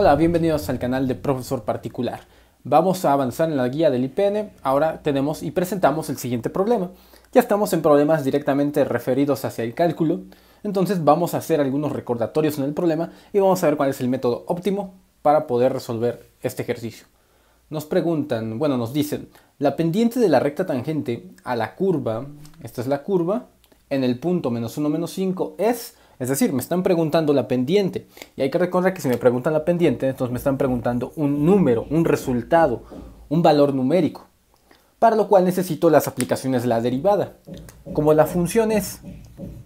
Hola, bienvenidos al canal de Profesor Particular. Vamos a avanzar en la guía del IPN. Ahora tenemos y presentamos el siguiente problema. Ya estamos en problemas directamente referidos hacia el cálculo, entonces vamos a hacer algunos recordatorios en el problema y vamos a ver cuál es el método óptimo para poder resolver este ejercicio. Nos preguntan, bueno, nos dicen, la pendiente de la recta tangente a la curva, esta es la curva, en el punto menos 1 menos 5 es es decir, me están preguntando la pendiente. Y hay que recordar que si me preguntan la pendiente, entonces me están preguntando un número, un resultado, un valor numérico. Para lo cual necesito las aplicaciones de la derivada. Como la función es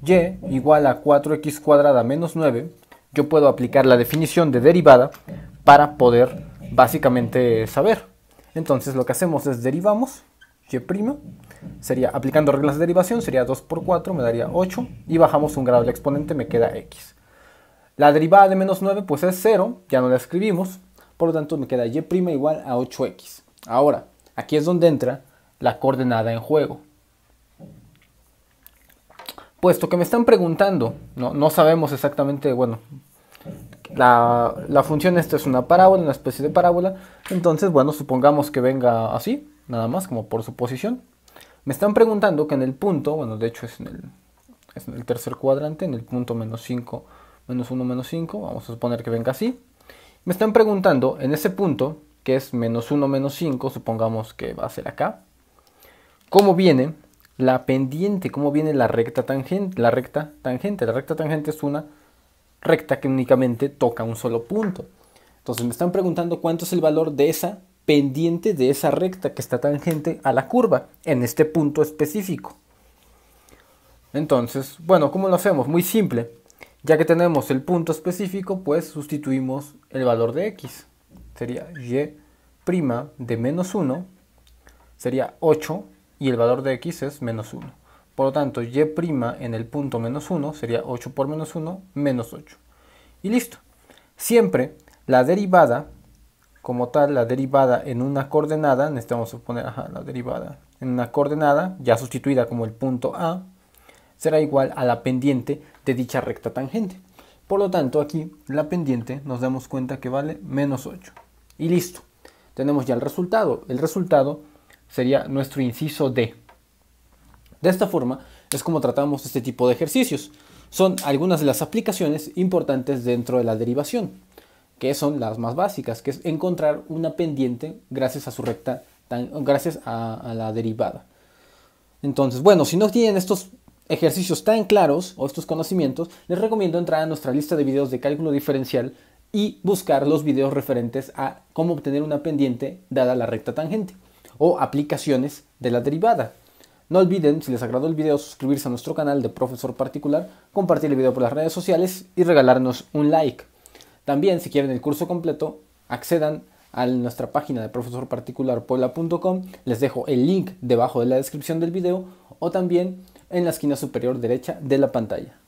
y igual a 4x cuadrada menos 9, yo puedo aplicar la definición de derivada para poder básicamente saber. Entonces lo que hacemos es derivamos y' sería, aplicando reglas de derivación, sería 2 por 4, me daría 8, y bajamos un grado del exponente, me queda x. La derivada de menos 9, pues es 0, ya no la escribimos, por lo tanto me queda y' igual a 8x. Ahora, aquí es donde entra la coordenada en juego. Puesto que me están preguntando, no, no sabemos exactamente, bueno, la, la función esta es una parábola, una especie de parábola, entonces, bueno, supongamos que venga así, nada más como por su posición. Me están preguntando que en el punto, bueno, de hecho es en el, es en el tercer cuadrante, en el punto menos 5, menos 1, menos 5, vamos a suponer que venga así. Me están preguntando en ese punto, que es menos 1, menos 5, supongamos que va a ser acá, cómo viene la pendiente, cómo viene la recta tangente, la recta tangente. La recta tangente es una recta que únicamente toca un solo punto. Entonces me están preguntando cuánto es el valor de esa pendiente de esa recta que está tangente a la curva en este punto específico. Entonces, bueno, ¿cómo lo hacemos? Muy simple. Ya que tenemos el punto específico, pues sustituimos el valor de x. Sería y' de menos 1 sería 8 y el valor de x es menos 1. Por lo tanto, y' en el punto menos 1 sería 8 por menos 1, menos 8. Y listo. Siempre la derivada como tal la derivada en una coordenada, necesitamos suponer la derivada en una coordenada, ya sustituida como el punto A, será igual a la pendiente de dicha recta tangente. Por lo tanto, aquí la pendiente nos damos cuenta que vale menos 8. Y listo, tenemos ya el resultado. El resultado sería nuestro inciso D. De esta forma es como tratamos este tipo de ejercicios. Son algunas de las aplicaciones importantes dentro de la derivación que son las más básicas, que es encontrar una pendiente gracias a su recta, gracias a, la derivada. Entonces, bueno, si no tienen estos ejercicios tan claros o estos conocimientos, les recomiendo entrar a nuestra lista de videos de cálculo diferencial y buscar los videos referentes a cómo obtener una pendiente dada la recta tangente o aplicaciones de la derivada. No olviden, si les agradó el video, suscribirse a nuestro canal de Profesor Particular, compartir el video por las redes sociales y regalarnos un like. También, si quieren el curso completo, accedan a nuestra página de profesorparticularpuebla.com. Les dejo el link debajo de la descripción del video o también en la esquina superior derecha de la pantalla.